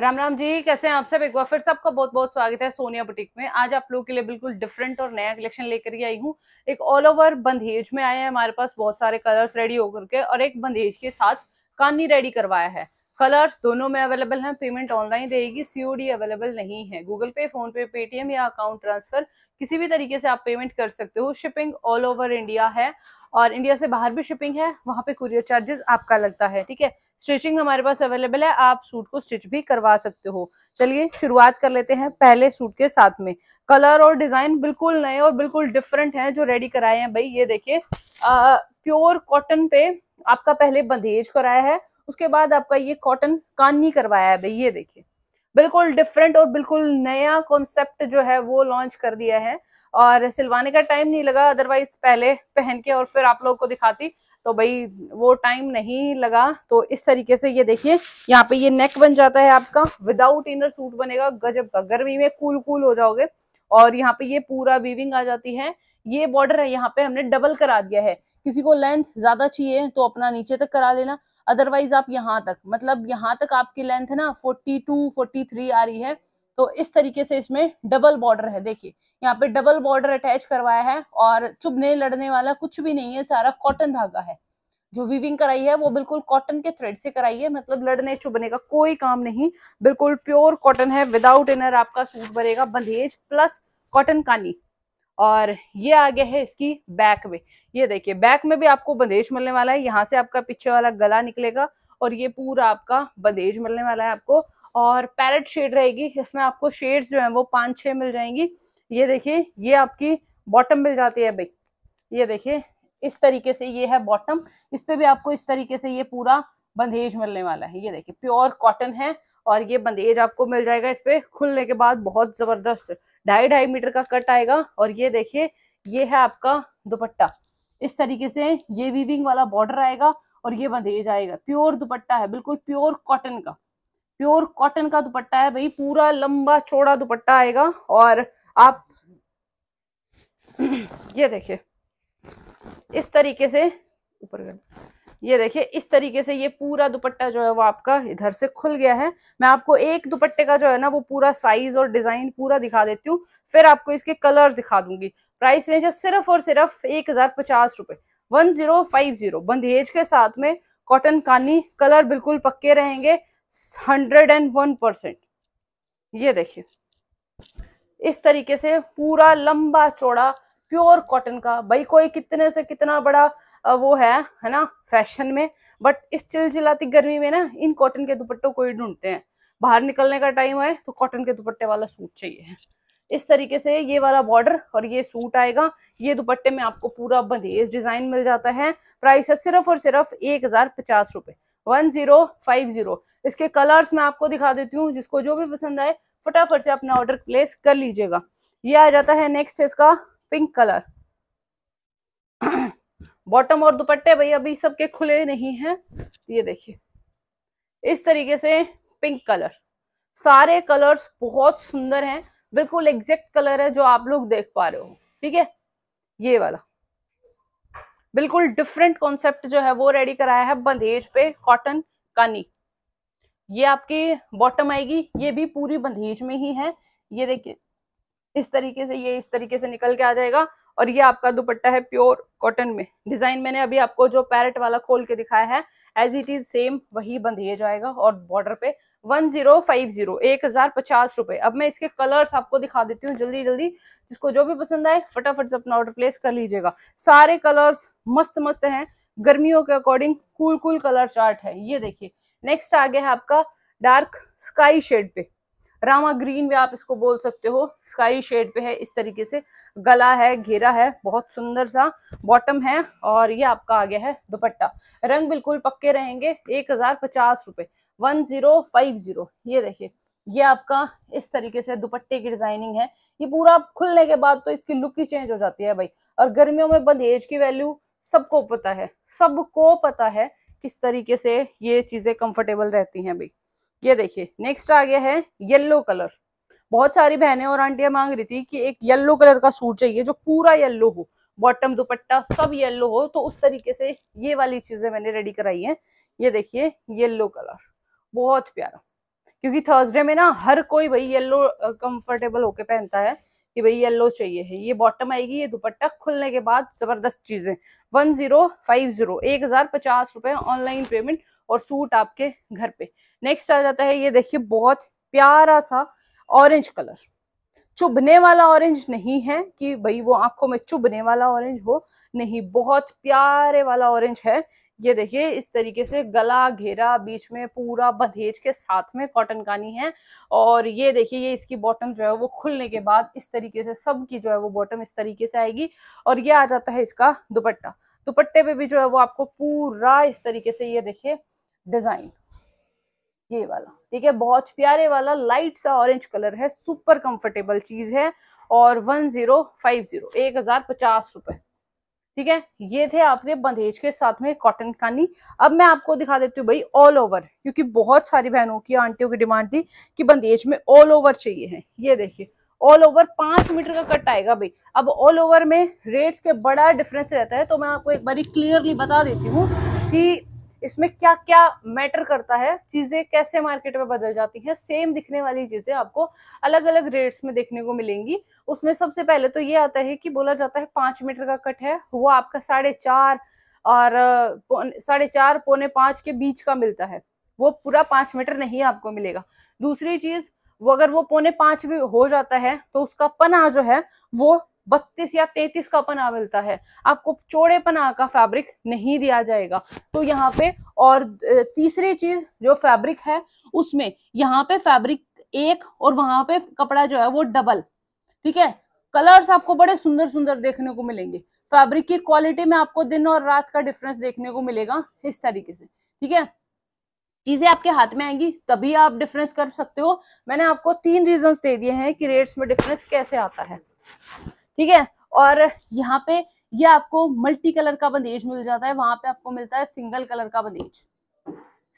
राम राम जी कैसे हैं आप सब एक बार फिर से आपका बहुत बहुत स्वागत है सोनिया बुटीक में आज आप लोगों के लिए बिल्कुल डिफरेंट और नया कलेक्शन लेकर ही आई हूँ एक ऑल ओवर बंदेज में आए हैं हमारे पास बहुत सारे कलर्स रेडी होकर के और एक बंदेज के साथ कानी रेडी करवाया है कलर्स दोनों में अवेलेबल हैं पेमेंट ऑनलाइन रहेगी सीओडी अवेलेबल नहीं है गूगल पे फोन पे पेटीएम या अकाउंट ट्रांसफर किसी भी तरीके से आप पेमेंट कर सकते हो शिपिंग ऑल ओवर इंडिया है और इंडिया से बाहर भी शिपिंग है वहां पे कुरियर चार्जेस आपका लगता है ठीक है स्टिचिंग हमारे पास अवेलेबल है आप सूट को स्टिच भी करवा सकते हो चलिए शुरुआत कर लेते हैं पहले सूट के साथ में कलर और डिजाइन बिल्कुल नए और बिल्कुल डिफरेंट हैं जो रेडी कराए हैं भाई ये देखिए प्योर कॉटन पे आपका पहले बंदेज कराया है उसके बाद आपका ये कॉटन कानी करवाया है भाई ये देखिए बिल्कुल डिफरेंट और बिल्कुल नया कॉन्सेप्ट जो है वो लॉन्च कर दिया है और सिलवाने का टाइम नहीं लगा अदरवाइज पहले पहन के और फिर आप लोग को दिखाती तो भाई वो टाइम नहीं लगा तो इस तरीके से ये देखिए यहाँ पे ये नेक बन जाता है आपका विदाउट इनर सूट बनेगा गजब का गर्मी में कूल कूल हो जाओगे और यहाँ पे ये पूरा वीविंग आ जाती है ये बॉर्डर है यहाँ पे हमने डबल करा दिया है किसी को लेंथ ज्यादा चाहिए तो अपना नीचे तक करा लेना अदरवाइज आप यहाँ तक मतलब यहाँ तक आपकी लेंथ है ना फोर्टी टू फोर्टी थ्री आ रही है तो इस तरीके से इसमें डबल बॉर्डर है देखिए यहाँ पे डबल बॉर्डर अटैच करवाया है और चुभने लड़ने वाला कुछ भी नहीं है सारा कॉटन धागा है जो वीविंग कराई है वो बिल्कुल कॉटन के थ्रेड से कराई है मतलब लड़ने चुभने का कोई काम नहीं बिल्कुल प्योर कॉटन है विदाउट इनर आपका सूट बनेगा बंदेज प्लस कॉटन कानी और ये आ गया है इसकी बैक में ये देखिए बैक में भी आपको बंदेज मिलने वाला है यहाँ से आपका पीछे वाला गला निकलेगा और ये पूरा आपका बदेज मिलने वाला है आपको और पैरेट शेड रहेगी इसमें आपको शेड्स जो है वो पाँच छः मिल जाएंगी ये देखिए ये आपकी बॉटम मिल जाती है भाई ये देखिए इस तरीके से ये है बॉटम इस पर भी आपको इस तरीके से ये पूरा बंदेज मिलने वाला है ये देखिए प्योर कॉटन है और ये बंदेज आपको मिल जाएगा इस पर खुलने के बाद बहुत जबरदस्त ढाई ढाई मीटर का कट आएगा और ये देखिए ये है आपका दुपट्टा इस तरीके से ये वीविंग वाला बॉर्डर आएगा और ये बंधे जाएगा प्योर दुपट्टा है बिल्कुल प्योर कॉटन का प्योर कॉटन का दुपट्टा है भाई पूरा लंबा चौड़ा दुपट्टा आएगा और आप ये देखिए इस तरीके से ऊपर कर ये देखिए इस तरीके से ये पूरा दुपट्टा जो है वो आपका इधर से खुल गया है मैं आपको एक दुपट्टे का जो है ना वो पूरा साइज और डिजाइन पूरा दिखा देती हूँ फिर आपको इसके कलर दिखा दूंगी प्राइस रेंज है सिर्फ और सिर्फ एक हजार पचास रुपए जीरो बंदेज के साथ में कॉटन कानी कलर बिल्कुल पक्के रहेंगे हंड्रेड एंड वन परसेंट ये देखिए इस तरीके से पूरा लंबा चौड़ा प्योर कॉटन का भाई कोई कितने से कितना बड़ा वो है है ना फैशन में बट इस चिलचिलाती गर्मी में ना इन कॉटन के दुपट्टों को ही ढूंढते हैं बाहर निकलने का टाइम है तो कॉटन के दुपट्टे वाला सूट चाहिए इस तरीके से ये वाला बॉर्डर और ये सूट आएगा ये दुपट्टे में आपको पूरा बंदेज डिजाइन मिल जाता है प्राइस है सिर्फ और सिर्फ एक हजार पचास रुपए वन जीरो फाइव जीरो इसके कलर्स मैं आपको दिखा देती हूँ जिसको जो भी पसंद आए फटाफट से अपना ऑर्डर प्लेस कर लीजिएगा ये आ जाता है नेक्स्ट इसका पिंक कलर बॉटम और दुपट्टे भाई अभी सबके खुले नहीं है ये देखिए इस तरीके से पिंक कलर सारे कलर्स बहुत सुंदर हैं बिल्कुल एग्जैक्ट कलर है जो आप लोग देख पा रहे हो ठीक है ये वाला बिल्कुल डिफरेंट कॉन्सेप्ट जो है वो रेडी कराया है बंधेज पे कॉटन कानी ये आपकी बॉटम आएगी ये भी पूरी बंधेज में ही है ये देखिए इस तरीके से ये इस तरीके से निकल के आ जाएगा और ये आपका दुपट्टा है प्योर कॉटन में डिजाइन मैंने अभी आपको जो पैरेट वाला खोल के दिखाया है एज इट इज सेम वही बंधिए जाएगा और बॉर्डर पे वन जीरो फाइव जीरो एक हजार पचास रुपए अब मैं इसके कलर्स आपको दिखा देती हूँ जल्दी जल्दी जिसको जो भी पसंद आए फटाफट से अपना ऑर्डर प्लेस कर लीजिएगा सारे कलर्स मस्त मस्त हैं गर्मियों के according cool cool colour chart है ये देखिए नेक्स्ट आ गया है आपका डार्क स्काई शेड पे रामा ग्रीन भी आप इसको बोल सकते हो स्काई शेड पे है इस तरीके से गला है घेरा है बहुत सुंदर सा बॉटम है और ये आपका आ गया है दुपट्टा रंग बिल्कुल पक्के रहेंगे एक हजार पचास रुपए वन जीरो फाइव जीरो ये देखिए ये आपका इस तरीके से दुपट्टे की डिजाइनिंग है ये पूरा खुलने के बाद तो इसकी लुक ही चेंज हो जाती है भाई और गर्मियों में बंद एज की वैल्यू सबको पता है सबको पता है किस तरीके से ये चीजें कंफर्टेबल रहती हैं भाई ये देखिए नेक्स्ट आ गया है येल्लो कलर बहुत सारी बहनें और आंटियां मांग रही थी कि एक येल्लो कलर का सूट चाहिए जो पूरा येल्लो हो बॉटम दुपट्टा सब येल्लो हो तो उस तरीके से ये वाली चीजें मैंने रेडी कराई है ये देखिए येल्लो कलर बहुत प्यारा क्योंकि थर्सडे में ना हर कोई भाई येल्लो कंफर्टेबल होके पहनता है कि भाई येलो चाहिए है ये बॉटम आएगी ये दुपट्टा खुलने के बाद जबरदस्त चीजें वन जीरो फाइव जीरो एक हजार पचास रुपए ऑनलाइन पेमेंट और सूट आपके घर पे नेक्स्ट आ जाता है ये देखिए बहुत प्यारा सा ऑरेंज कलर चुभने वाला ऑरेंज नहीं है कि भाई वो आंखों में चुभने वाला ऑरेंज हो नहीं बहुत प्यारे वाला ऑरेंज है ये देखिए इस तरीके से गला घेरा बीच में पूरा बधेज के साथ में कॉटन कानी है और ये देखिए ये इसकी बॉटम जो है वो खुलने के बाद इस तरीके से सब की जो है वो बॉटम इस तरीके से आएगी और ये आ जाता है इसका दुपट्टा दुपट्टे पे भी जो है वो आपको पूरा इस तरीके से ये देखिए डिजाइन ये वाला ठीक है बहुत प्यारे वाला लाइट सा ऑरेंज कलर है सुपर कंफर्टेबल चीज है और वन जीरो फाइव जीरो एक हजार पचास रुपए ठीक है ये थे आपके बंदेज के साथ में कॉटन कानी अब मैं आपको दिखा देती हूँ भाई ऑल ओवर क्योंकि बहुत सारी बहनों की आंटियों की डिमांड थी कि बंदेज में ऑल ओवर चाहिए है ये देखिए ऑल ओवर पांच मीटर का कट आएगा भाई अब ऑल ओवर में रेट्स के बड़ा डिफरेंस रहता है तो मैं आपको एक बार क्लियरली बता देती हूँ कि इसमें क्या क्या मैटर करता है चीज़ें कैसे मार्केट में बदल जाती हैं सेम दिखने वाली चीज़ें आपको अलग अलग रेट्स में देखने को मिलेंगी उसमें सबसे पहले तो ये आता है कि बोला जाता है पांच मीटर का कट है वो आपका साढ़े चार और साढ़े चार पौने पांच के बीच का मिलता है वो पूरा पांच मीटर नहीं आपको मिलेगा दूसरी चीज़ वो अगर वो पौने पांच भी हो जाता है तो उसका पना जो है वो बत्तीस या तैतीस का पना मिलता है आपको चौड़े पना का फैब्रिक नहीं दिया जाएगा तो यहाँ पे और तीसरी चीज जो फैब्रिक है उसमें यहाँ पे फैब्रिक एक और वहां पे कपड़ा जो है वो डबल ठीक है कलर्स आपको बड़े सुंदर सुंदर देखने को मिलेंगे फैब्रिक की क्वालिटी में आपको दिन और रात का डिफरेंस देखने को मिलेगा इस तरीके से ठीक है चीजें आपके हाथ में आएंगी तभी आप डिफरेंस कर सकते हो मैंने आपको तीन रीजंस दे दिए हैं कि रेट्स में डिफरेंस कैसे आता है ठीक है और यहाँ पे ये आपको मल्टी कलर का बंदेज मिल जाता है वहां पे आपको मिलता है सिंगल कलर का बंदेज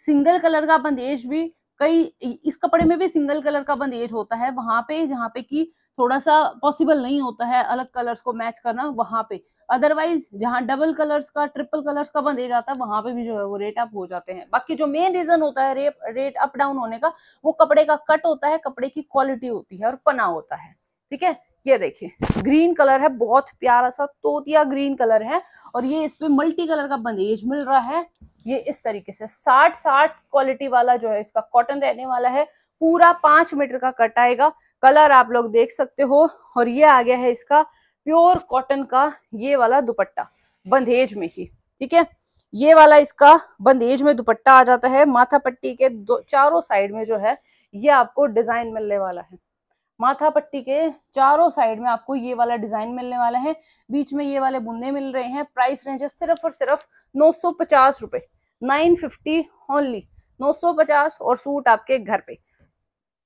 सिंगल कलर का बंदेज भी कई इस कपड़े में भी सिंगल कलर का बंदेज होता है वहां पे जहाँ पे कि थोड़ा सा पॉसिबल नहीं होता है अलग कलर्स को मैच करना वहां पे अदरवाइज जहाँ डबल कलर्स का ट्रिपल कलर्स का बंदेज आता है वहां पे भी जो है वो रेट अप हो जाते हैं बाकी जो मेन रीजन होता है रेट रेट अप डाउन होने का वो कपड़े का कट होता है कपड़े की क्वालिटी होती है और पना होता है ठीक है ये देखिए ग्रीन कलर है बहुत प्यारा सा तोतिया ग्रीन कलर है और ये इसमें मल्टी कलर का बंदेज मिल रहा है ये इस तरीके से साठ साठ क्वालिटी वाला जो है इसका कॉटन रहने वाला है पूरा पांच मीटर का कट आएगा कलर आप लोग देख सकते हो और ये आ गया है इसका प्योर कॉटन का ये वाला दुपट्टा बंदेज में ही ठीक है ये वाला इसका बंदेज में दुपट्टा आ जाता है माथा पट्टी के दो चारों साइड में जो है ये आपको डिजाइन मिलने वाला है माथा पट्टी के चारों साइड में आपको ये वाला डिजाइन मिलने वाला है बीच में ये वाले बुंदे मिल रहे हैं प्राइस रेंज है सिर्फ और सिर्फ नौ सौ पचास रुपए नाइन फिफ्टी ओनली नौ सौ पचास और सूट आपके घर पे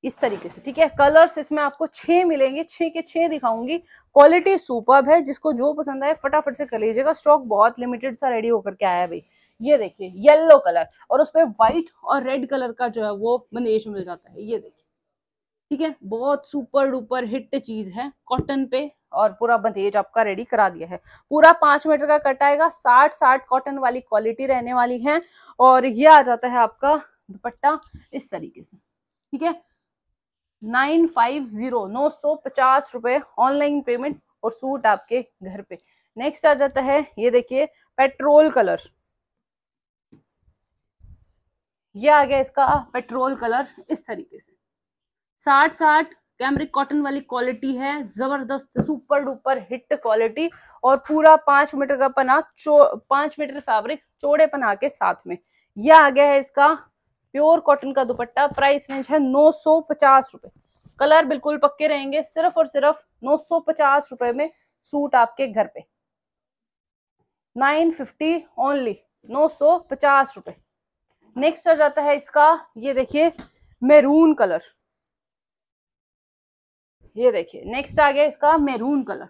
इस तरीके से ठीक है कलर्स इसमें आपको छे मिलेंगे छे के छः दिखाऊंगी क्वालिटी सुपर है जिसको जो पसंद आए फटाफट से कर लीजिएगा स्टॉक बहुत लिमिटेड सा रेडी होकर के आया है भाई ये देखिए येलो कलर और उसपे व्हाइट और रेड कलर का जो है वो बंदेश मिल जाता है ये देखिए ठीक है बहुत सुपर डुपर हिट चीज है कॉटन पे और पूरा बंदेज आपका रेडी करा दिया है पूरा पांच मीटर का कट आएगा साठ साठ कॉटन वाली क्वालिटी रहने वाली है और ये आ जाता है आपका दुपट्टा इस तरीके से ठीक है नाइन फाइव जीरो नौ सौ पचास रुपए ऑनलाइन पेमेंट और सूट आपके घर पे नेक्स्ट आ जाता है ये देखिए पेट्रोल कलर ये आ गया इसका पेट्रोल कलर इस तरीके से साठ साठ कैमरिक कॉटन वाली क्वालिटी है जबरदस्त सुपर डुपर हिट क्वालिटी और पूरा पांच मीटर का पना पांच मीटर फैब्रिक चौड़े पना के साथ में यह आ गया है इसका प्योर कॉटन का दुपट्टा प्राइस रेंज है नौ सौ पचास रुपए कलर बिल्कुल पक्के रहेंगे सिर्फ और सिर्फ नौ सौ पचास रुपए में सूट आपके घर पे नाइन फिफ्टी ओनली नौ सौ पचास रुपए नेक्स्ट आ जाता है इसका ये देखिए मैरून कलर ये देखिए नेक्स्ट आ गया इसका मेरून कलर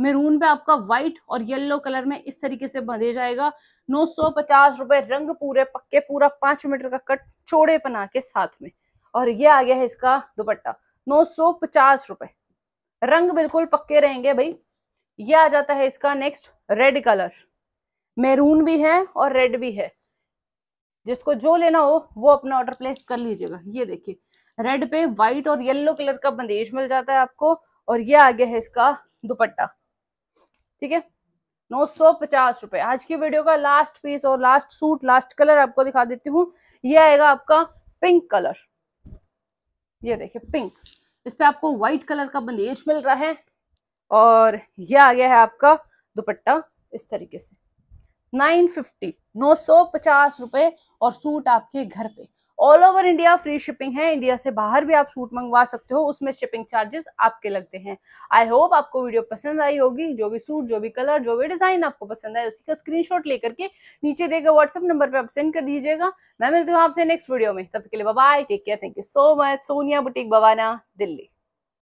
मेरून पे आपका व्हाइट और येलो कलर में इस तरीके से बंधे जाएगा नौ सौ पचास रुपए रंग पूरे पक्के पूरा पांच मीटर का कट चौड़े पना के साथ में और ये आ गया है इसका दुपट्टा नौ सौ पचास रुपए रंग बिल्कुल पक्के रहेंगे भाई ये आ जाता है इसका नेक्स्ट रेड कलर मेरून भी है और रेड भी है जिसको जो लेना हो वो अपना ऑर्डर प्लेस कर लीजिएगा ये देखिए रेड पे व्हाइट और येलो कलर का बंदेज मिल जाता है आपको और ये आ गया है इसका दुपट्टा ठीक है नौ सौ पचास रुपए आज की वीडियो का लास्ट पीस और लास्ट सूट लास्ट कलर आपको दिखा देती हूँ ये आएगा आपका पिंक कलर ये देखिए पिंक इस पे आपको व्हाइट कलर का बंदेज मिल रहा है और ये आ गया है आपका दुपट्टा इस तरीके से नाइन फिफ्टी नौ सौ पचास रुपए और सूट आपके घर पे all over India free shipping है इंडिया से बाहर भी आप सूट मंगवा सकते हो उसमें शिपिंग चार्जेस आपके लगते हैं आई होप आपको वीडियो पसंद आई होगी जो भी सूट जो भी कलर जो भी डिजाइन आपको पसंद आए उसी का शॉट लेकर के नीचे देकर व्हाट्सएप नंबर पर आप सेंड कर दीजिएगा मैं मिलती हूँ आपसे नेक्स्ट वीडियो में तब तक के लिए bye take care thank you so much Sonia boutique Bawana Delhi